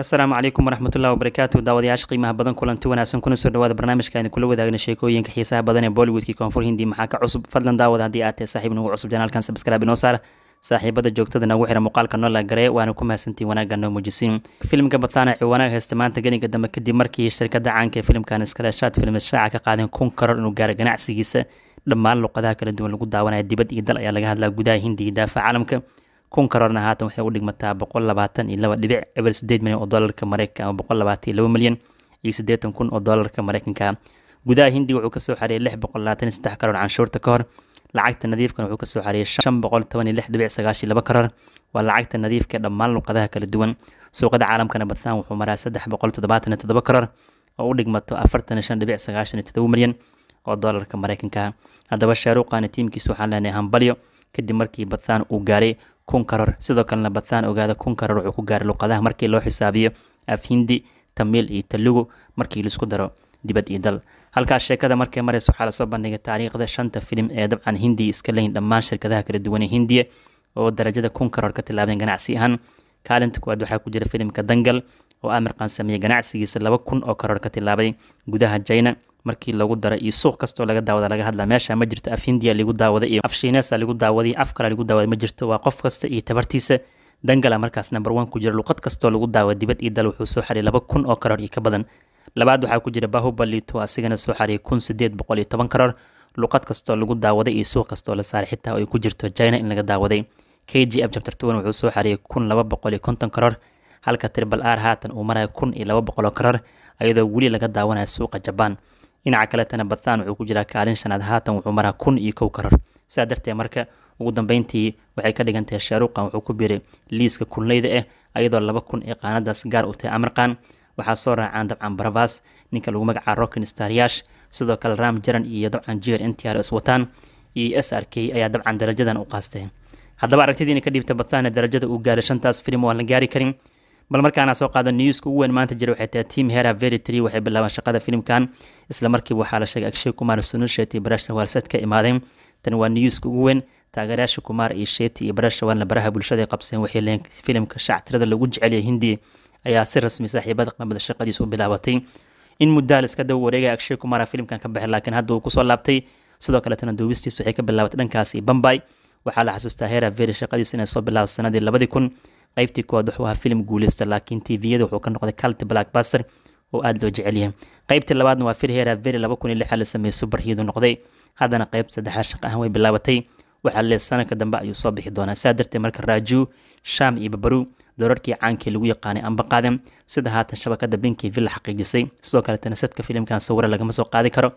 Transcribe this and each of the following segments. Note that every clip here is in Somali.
assalaamu calaykum waraxmatullahi wabarakaatu daawadayaasha qiimaha badan kulanti wanaagsan kuna soo dhawaada barnaamijka aynu kula wadaagna sheekooyinka xiisaha badan ee bollywoodkii koonfur hindi maxaa ka cusub fadlan daawada haddii aad tahay saaxiib nagu cusub janaalkan sabskraaib inoo saara saaxiibada joogtada nagu xira muuqaalka noola garee waana ku mahadsantiin wanaagga noo muujisiin filimka bataana ciwaanaha haysta maanta geninka dambe kadib markii shirkadda caanka ee filimkan iskale filim shaaca ka qaadeen kun karoor inuu gaaro ganacsigiisa dhammaan luqadaha kala duwan lagu daawanaya dibad iyo dal ayaa laga hadlaa gudaha hindiga daafa caalamka kunkaroorna haatan waxay u dhigmataa boqol labaatan iyo laba dhibic eber sideed milyan oo doolarka mareykanka ama boqol labaatan iyo laba milyan iyo siddeetan kun oo doolarka mareykanka gudaha hindiga wuxuu kasoo xareeyay lix boqol labaatan iyo saddex karoor canshuurta ka hor lacagta nadiifkana wuxuu kasoo xareeyay shan boqol toban iyo lix dhibic sagaashiyo laba karoor waa lacagta nadiifka dhammaan luqadaha kala duwan suuqada caalamkana bathaan wuxuu maraa saddex boqol toddobaatan iyo toddoba karoor oo u dhigmato afartan iyo shan dhibic sagaashan iyo toddoba milyan oo doolarka mareykanka haddaba shaaruuqana tiimkiisa waxaan leenahay hambalyo kadib markii bathaan uu gaaray kun karoor sidoo kalena bathaan ogaada kun karoor wuxuu ku gaaray luqadaha markii loo xisaabiyo af hindi tamiil iyo telugu markii laisku daro dibad iyo dal halkaas sheekada markay mareysa waxaa lasoo bandhigay taariikhda shanta filim ee dabcan hindiya iska leyn dhammaan shirkadaha kala duwan ee hindiya oo darajada kun karoor ka tilaabeen ganacsi ahaan kaalinta kuwaad waxaa ku jira filimka dangal oo amirqaan sameeyey ganacsigiisa laba kun oo karoor ka tilaabay gudaha jina markii lagu daray iyo suuq kastoo laga daawada laga hadla meesha ma jirto af hindiya lagu daawada iyo af shiinesa lagu daawaday af kale lagu daawada ma jirto waa qof kasta iyo tabartiisa dangala markaas number one ku jira luqad kastoo lagu daawa dibad iyo dal wuxuu soo xariray laba kun oo karar iyo ka badan labaad waxaa ku jira bahubaliito asigana soo xariyay kun sideed boqol iyo toban karar luqad kastoo lagu daawaday iyo suuq kastoo la saaray xitaa ay ku jirto china in laga daawaday k g f chapter tuwan wuxuu soo xariyay kun laba boqol iyo konton karar halka tribal r haatan uu maraya kun iyo laba boqol oo karar ayadoo weli laga daawanayo suuqa jabaan dhinaca kaletana bathaan wuxuu ku jiraa kaalin sanaad haatan wuxuu maraa kun iyo kow karar sidaa darteed marka ugu dambeyntii waxay ka dhigan tahay shaaruqan wuxuu ku biray liiska kunleyda ah eh, ayadoo laba kun ee qaanadaas gaar u tahay amarqan waxaa soo raacaan dabcan barabas ninka lagu magacaa rokin staryash sidoo kale ram jaran iyo dabcan jer ntr is iyo s r k ayaa dabcan darajadan u qaastay haddaba aragtidii ka dhiibta bathaana darajada uu gaaray shantaas filim oo la gaari karin bal markaana soo qaada newska ugu weyn maanta jira waxay tahay team hera veritry waxay bilaabaan shaqada filimkan isla waxaa la sheegay akshay kumar sunul sheeti iyo barash ka imaadeen tani waa newska ugu weyn taageerayaasha kumaar iyo sheeti iyo barash shawaal baraha bulshada ay qabseen waxay leeyiin filimka shactirada lagu jecel yahay hindi ayaa si rasmi saaxiibada ah qabanbada ah shaqadiisa u bilaabatay in muddaal iska daba wareegaya akshay kumara filimkan ka baxay laakiin hadda uu kusoo laabtay sidoo kaletana duubistiisa waxay ka bilaabatay dhankaasi bambay waxaa la xasuustaa hera veri shaqadiisa inay soo bilaabtay sanadii labadii kun qaybtii koowaad wuxuu ahaa filim guuleysta laakiin tviyada wuxuu ka noqday cult blackbuster oo aada loo jecel yahay qaybtii labaadna waa firhera very laba kun iyo la sameeyey subarhiyadu noqday haddana qayb saddexaad shaqo ahaan way bilaabatay waxaa lee sanadka dambe ayuu soo bixi doonaa saa darteed marka raajiw shaam iyo babaru doorarkii caankii lagu yaqaanay amba qaaden sida haatan shabakada binkii villa xaqiijisay sidoo kaletana sadka filimkan sawira lagama soo qaadi karo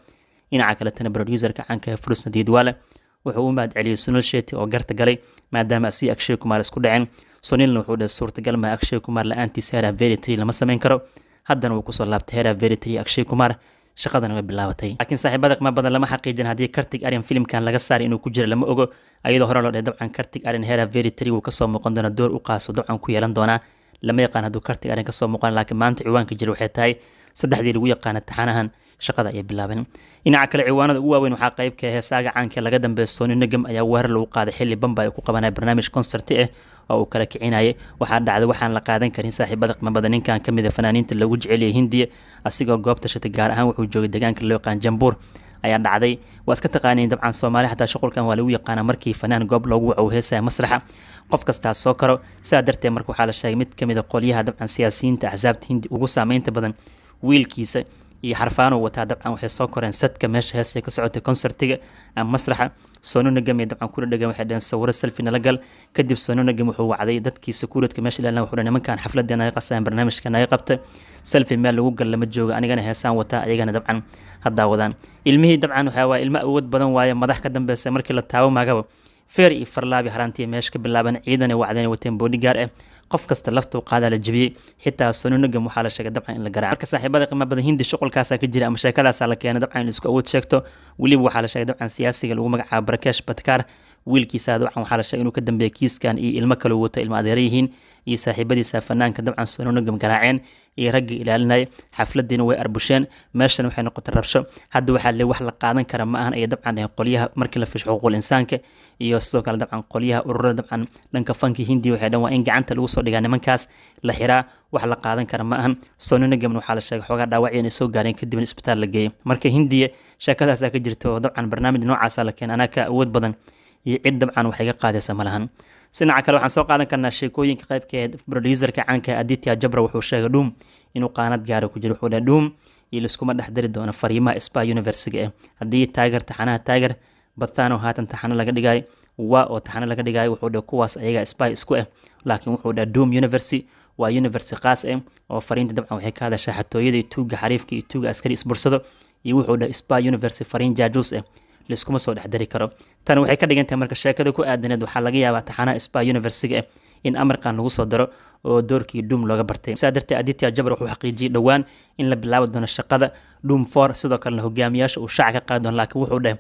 dhinaca kaletana broduserka caanka furusna diidwaale wuxuu u mahad celiyey sunal sheeti oo garta galay maadaama asii akshay kumaar isku dhaceen sonilna wuxuu dhahay suurtagal ma akshay kumar la-aantiis hera veritry lama samayn karo haddana wuu kusoo laabtay hera veritry akshay kumar shaqadana way bilaabatay laakiin saaxiibada qima badan lama xaqiijin haddii kartig arin filimkan laga saaray inuu ku jira lama ogo ayadoo hore loo dhahay dabcan kartig arin hera veritry uu kasoo muuqan doona door u qaaso dabcan ku yeelan doonaa lama yaqaan hadduu kartig arin kasoo muuqan laakiin maanta ciwaanka jira waxay tahay saddexdii lagu yaqaana taxanahan shaqada ayay bilaabeen dhinaca kale ciwaanada ugu waaweyn waxaa qayb ka ah heesaaga caanka laga dambeeya sooni negam ayaa weerar lagu qaaday xilli bamba ay ku qabanaya barnaamij konserti ah oo uu kala kicinayay waxaa dhacday waxaan la qaadan karin saaxiibada qmabada ninkan ka mida ah fanaaniinta loogu jeceliyay hindiya asigoo goobta shatay gaar ahaan wuxuu joogay deegaanka loo yaqaan jambuur ayaa dhacday waa iska taqaaniin dabcan soomaali xataa shuqulkan waa lagu yaqaana markii fanaan goob loogu waco heesaya masraxa qof kastaa soo karo sidaa darteed marka waxaa la sheegay mid ka mid a ah qolyaha dabcan siyaasiyiinta axsaabta hindi ugu saameynta badan wiilkiisa iyo xarfaanuu wataa dabcan waxay soo koreen sadka meesha heesta ka socotay konsertiga ama ah, masraxa soonunagam ee dabcan kudhadhagan waxay dhaheen sawiro selfi nalagal kadib soonunagam wuxuu wacday dadkii sekuuradka meesha ilaalina wuxuu dhahay nimankan xafladda naga qasaan barnaamijka naga qabta selfi meel lagu gal lama jooga anigana heesaan wataa ayagana dabcan haddaa wadaan ilmihii dabcan waxaa waaya ilmo awood badan waaye madax ka dambeysa markii la taawo maagaba feer iyo farlaabi haraantii meesha ka bilaaban ciidan ee wateen boodhi gaar ah qof kasta laftuu qaadaa la jebiyey xitaa sononagam waxaa la sheegay dabcan in la garaaco marka saaxiibada qiima badan hindi shuqulkaasaa ka jira ama sheekadaasaa la keenay dabcan in isku awood sheegto weliba waxaa la sheegay dabcan siyaasiga lagu magacaabo barakesh batkar wiilkiisa aad waxaa la sheegay inuu ka dambeeya kiiskan iyo ilmo kaloo wato ilmo adeera iyo saaxiibadiisa fanaanka dabcan soonona gamgaraaceen iyo raggii ilaalinaya xafladiina way arbusheen meeshan waxay noqotay rabsho hadda waxaa le wax la qaadan kara ma ahan ay dabcan qolyaha markii la fiisho xuquuqul insaanka iyo sidoo kale dabcan qolyaha ururada dabcan dhanka fanki hindiya waxay dhan waa in gacanta lagu soo dhigaa nimankaas la xiraa wax la qaadan kara ma ahan soonina waxaa la sheegay xoogaa dhaawacii inay soo gaareen kadib isbitaal la geeyay marka hindiya sheekadaasaa ka jirta oo dabcan barnaamij noocaasa la keen anaa awood badan iyo cid dabcan waxay ka qaadaysa ma lahan sinaca kale waxaan soo qaadan karnaa sheekooyinka qaybkeed producerka caanka aditya jabra wuxuu sheegay dhuum inuu qaanad gaara ku jiro wuxuu dheh dhuum iyo liskuma dhex doono fariimaha spa universiga ah eh. haddii taageer taxanaha taageer batano haatan taxano laga dhigay waa oo taxano laga dhigay wuxuu dheh kuwaas ayaga spa isku ah laakiin wuxuu dheh dhuum university waa university khaas ah oo fariinta dabcan waxay ka hadashaa xatooyada iyo tuuga xariifka iyo tuuga askari isbursado iyo wuxuu dheh spa university fariin jaajus ah layskuma soo dhexdari karo tan waxay ka dhigantahay marka sheekada ku aadaneed waxaa laga yaabaa taxanaha sba universiga ah in amarkan lagu soo daro oo doorkii duum looga bartay saa darteed aditya jabar wuxuu xaqiijiyey dhowaan in la bilaabi doono shaqada duum for sidoo kalena hogaamiyaasha uu shaaca ka qaadi doono laakiin wuxuu dheh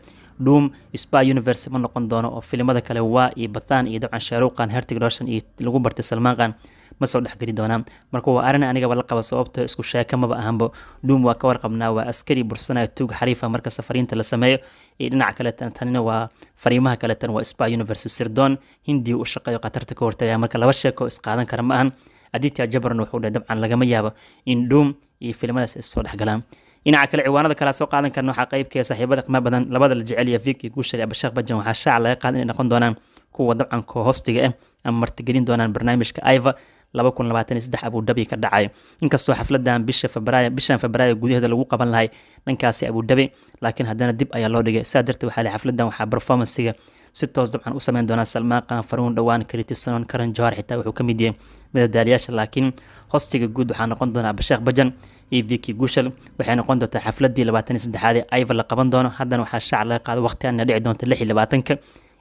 duum spa universe ma noqon doono oo filimada kale waa iyo bataan iyo dabcan shaaruuqan hertig roshan iyo lagu bartay salmaanqan ma soo dhexgeli doonaa marka waa arin anigaba la qaba sababto isku sheeka ahanbo dhuum waa ka warqabnaa waa askari bursanaya tuug xariifa ah marka safariinta la sameeyo iyo dhinac kale tanina waa fariimaha kale waa spa university sirdoon hindiya u shaqeeyo qatarta ka hortagaa marka laba sheeko isqaadan kara ma ahan aditya jabran wuxuu dhahay dabcan lagama yaabo in dhuum iyo filimadaas is soo dhexgalaan dhinaca kale ciwaanada kalaa soo qaadan karna waxaa qaybkee ah saaxiibada qiima badan labada la jecel iyo fiig iyo bajan waxaa shaac laga qaada inay noqon doonaan kuwa dabcan koohostiga ah ama martigelin doonaan barnaamijka iva abudabi ka dhacay inkastoo xafladan bishan febraayo gudaheeda lagu qaban lahay dhankaasi abudabi laakiin haddana dib ayaa loo dhigay sidaa darteed waxaa xafladan waxaa performancega si toos dabcan u sameyn doonaa salmaan qaan faruun dhowaan karitisanon karan johar xitaa wuxuu ka mid yahay madadaaliyaasha laakiin hostiga guud waxaa noqon doonaa basheekh bajan iyo viki guushal waxay noqon doontaa xafladii labaatan iyo saddexaad ee aiva la qaban doono haddana waxaa shaac laga qaado waqti ana dhici doonta lix iyo labaatanka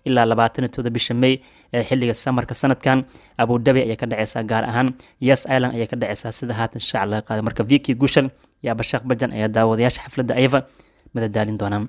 ilaa labaatan bisha may ee xiliga samarka sanadkan abudabi ayaa ka dhaceysaa gaar ahaan yes ireland ayaa ka dhaceysaa sida haatan shaac laga qaaday marka viki gushal iyo abashaakh bajan ayaa daawadayaasha xafladda ayafa madadaalin doonaa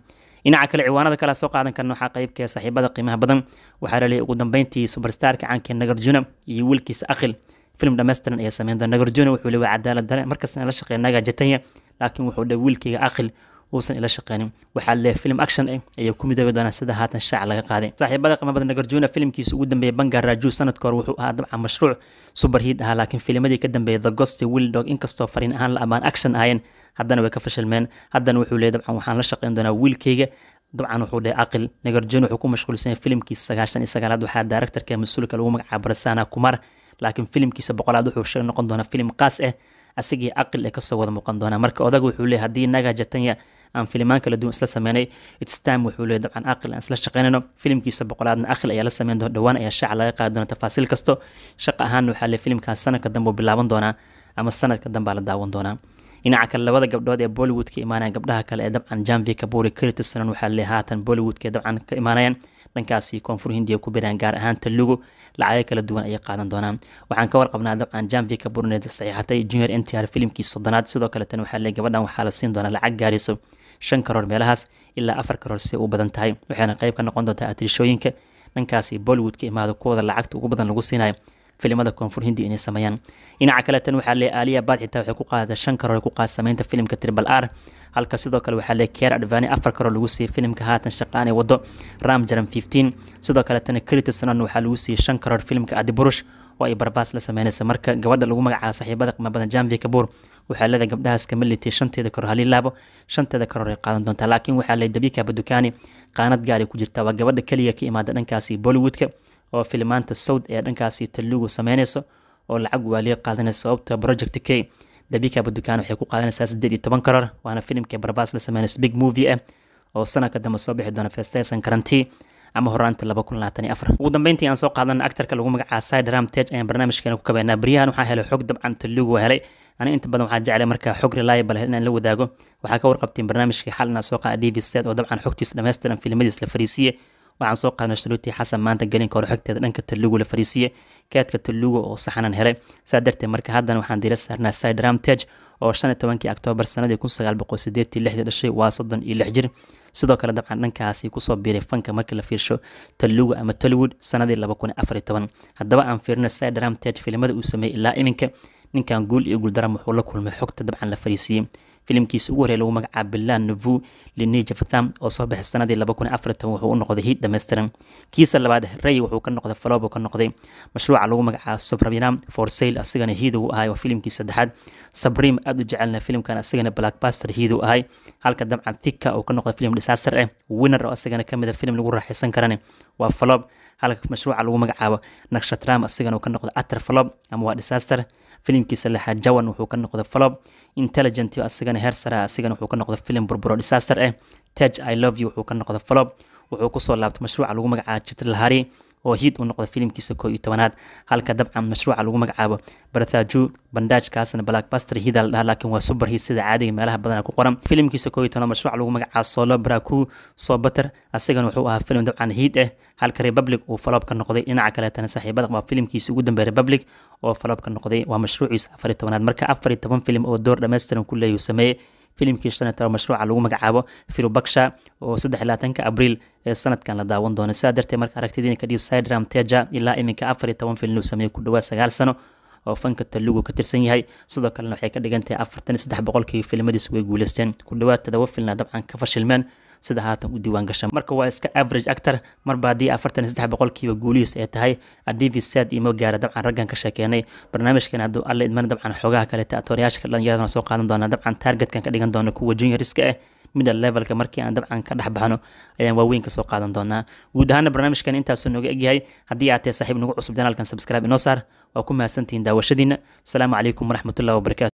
dhinaca kale ciwaanada kale soo qaadan karna waxaa qaybkee ah saaxiibada qiimaha badan waxaa laleeyahy ugu dambeyntii subarstarka cankee nagarjuna iyo wiilkiisa akhil filim dhammaystiran ayaa sameyn doona nagarjuna wuxuu le waa cadaalad dare markasna la shaqeey naga jatanya laakiin wuxuu dhe wiilkeyga akhil uusan ila shaqeynin waxaa le filim action ah ayay ku midoobi doonaa sida haatan shaaca laga qaaday saaxiibada qiimabada nagarjuna filimkiisa ugu dambeeyay banga raju sanadka hore wuxuu ahaa dabcan mashruuc superhiid ahaa laakiin filimadii ka dambeeyay the ghost will dog inkastoo fariin ahaan la ammaan action ahayen haddana way ka fashilmeen haddana wuxuu leeyay dabcan waxaan la shaqeyn doonaa wiilkayga dabcan wuxuu dhahay aqil nagarjun wuxuu ku mashquulsanay filimkii sagaashan iyo sagaalaad waxaa daaraktarka mas-uulka lagu magacaabo barasana kumar laakiin filimkiisa boqolaad wuxuu sheeg noqon doonaa filim qaas ah asagii aqil ee kasoo wada muuqan doonaa marka odaga wuxuu leeyahay haddii naga jatanya aan filimaan kala duwan isla sameynay its time wuxuu leeyahay dabcan aqil aan isla shaqeynayno filimkiisa boqolaadna aqil ayaa la sameyn doona dhowaan ayaa shaaca laga qaadi doona tafaasiil kasto shaqo ahaan waxaa le filimkaas sanadka dambe uu bilaaban doonaa ama sanadka dambe la daawan doonaa dhinaca kale labada gabdhood ee bollywood ka imaanaya gabdhaha kale ee dabcan janvi kabuuri kritisanan waxaa le haatan bollywood ka dabcan ka imaanayaan dhankaasi koonfur hindiya ku biraan gaar ahaan telugu lacago kala duwan ayay qaadan doonaan waxaan ka warqabnaa dabcan janvi kabuur inay saxiixatay junior ntr filimkii soddonaad sidoo kale tan waxaa le gabadhan waxaa la siin doonaa lacag gaarayso shan karoor meelahaas ilaa afar karoor si u badan tahay waxayna qayb ka noqon doontaa atrishooyinka dhankaasi bollywood ka imaado kuwooda lacagta ugu badan lagu siinayo filimada koonfur hindi inay sameeyaan dhinaca kale tan waxaa lee aaliya baad xitaa waxay ku qaadata shan karoor ku qaad samaynta filimka tribal r halka sidoo kale waxaa lee keer advani afar karoor lagu siiyey filimka haatan shaqaanay wado ram jaram fifteen sidoo kale tan krita waxaa lagu siiyey shan karoor filimka adiburush oo ay barbaas la sameynaysa marka gabadha lagu magacaabo saaxiibada qiimo badan janvi kabuur waxaalada gabdhahaas kama litay shanteeda karo halilaabo shanteeda karoray qaadan doontaa laakiin waxaa lay dabika badukaani qaanad gaari ku jirta waa gabadha keliya ka imaada dhankaasi bollywoodka oo filmaanta sawd ee dhankaasi talugu sameyneyso oo lacag waaliyo qaadanaysa sababta project k dabika badukaan waxay ku qaadanaysaa sideed iyo toban karar waana filimka barbaas la sameynayso big movie ah oo sanadka dambe soo bixi doona festaysan karantii ama horaanta ugu dambeyntii aan soo qaadana actarka lagu magacaa sideram tej ayaan barnaamijkeena ku kabeynaa baryahan waxaa helay xog dabcan taligu helay ani inta badan waxaa jeclay marka xog reliable inaan la wadaago waxaa ka warqabteen barnaamijkii xal inaan soo qaada davis sed oo dabcan xogtiisa dhammaystiran filimadiis la fariisiye waxaan soo qaadnay shaluuti xasan maanta gelinka hore xogteeda dhanka taligu la fariisiye keedka taligu oo saxanan helay saa darteed marka haddana waxaan diira saarnaa sideram oo shan iyo tobankii oktoobar sanadii kun sagaal boqol sideetii lixdii dhashay waa soddon iyo lix jir sidoo kale dabcan dhankaasi kusoo biiray fanka marka la fiirsho taluga ama tollywood sanadii haddaba aan fiirino sidram ted filimada uu sameeyey ilaa iminka ninkan guul iyo guuldaran wuxuu la kulmay xogta dabcan la fariisiiyey filimkiisa ugu horeya lagu magacaaba bila nouveau linija oo soo baxay sanadii wuxuu u noqday hiid dhammaystiran kiisa labaad rey wuxuu ka noqday faloobo ka noqday mashruuca lagu magacaaba sobrabinam forsail asigana hiid uu ahay waa filimkii saddexaad sabrim aad u jecelna filimkan asigana blackbaster hiid uu ahay halka dabcan thika uu ka noqday filim disaster ah winner oo asigana kamid a ah filim lagu raaxaysan karane waa faloob halka mashruuca lagu magacaabo nakshatram asigana uu ka noqday atter faloob ama waa disaster فيلم كيس اللي حد جوان وحوك النقطة فلاب إنتلجنت يو أسيجان هير سرا أسيجان وحوك النقطة فيلم بربرا ديساستر إيه تاج أي لوف يو وحوك النقطة فلاب وحوك صور لابت مشروع لوجو مجا عاد جتر الهاري oo hiid u noqda filimkiisa koo iyo tobanaad halka dabcan mashruuca lagu magacaabo barthaju bandhaajkaasna blackbuster hiida la dhaha laakiin waa super sida caadiga meelaha badana ku qoran filimkiisa koo iyo tobanaad mashruuca lagu magacaabo solo braku sobater asagana wuxuu ahaa filim dabcan hiid ah eh. halka republic uu faloob noqday dhinaca kaleetana saaxiibada qaba filimkiisa ugu dambeeya republic oo faloob noqday waa mashruuciisa afar iyo tobanaad marka afar iyo toban filim oo door dhammaystiran ku leeyuu sameeye filimkii shanayta oo mashruuca lagu magacaabo firubaksha oo saddex iyo labaatanka abriil ee sanadkan la daawan doono sidaa darteed marka aragtidiina kadhib sidram teja ilaa iminka afar iyo toban filin uu sameeyey ku dhawaa sagaal sano oo fanka talugu ka tirsan yahay sidoo kalena waxay ka dhigan tahay afartan iyo saddex boqolkii filimadiis way guulaysteen ku dhawaad toddoba filna dabcan ka fashilmeen sida haatan u diiwaan gasha marka waa iska average actor marba haddii afartan saddex boqolkiiba guulihiis ay tahay adivi sad iima gaara dabcan raggan sheekeenay barnaamijkan hadduu alle idmana dabcan xoogaha kaleeta atoriyaash kale soo qaadan doona dabcan targetkan ka dhigan doona kuwa junioriska ah middle levelka markii aan dabcan ka dhex baxno ayaan waaweyn ka soo qaadan doonaa guud ahaana barnaamijkan intaasuu nooga egyahay haddii aad tahay saaxiib nagu cusub janaalkan subscribe inoo saar waa ku mahadsantihiin daawashadiina asalaamu calaykum waraxmatullahi wabarakatu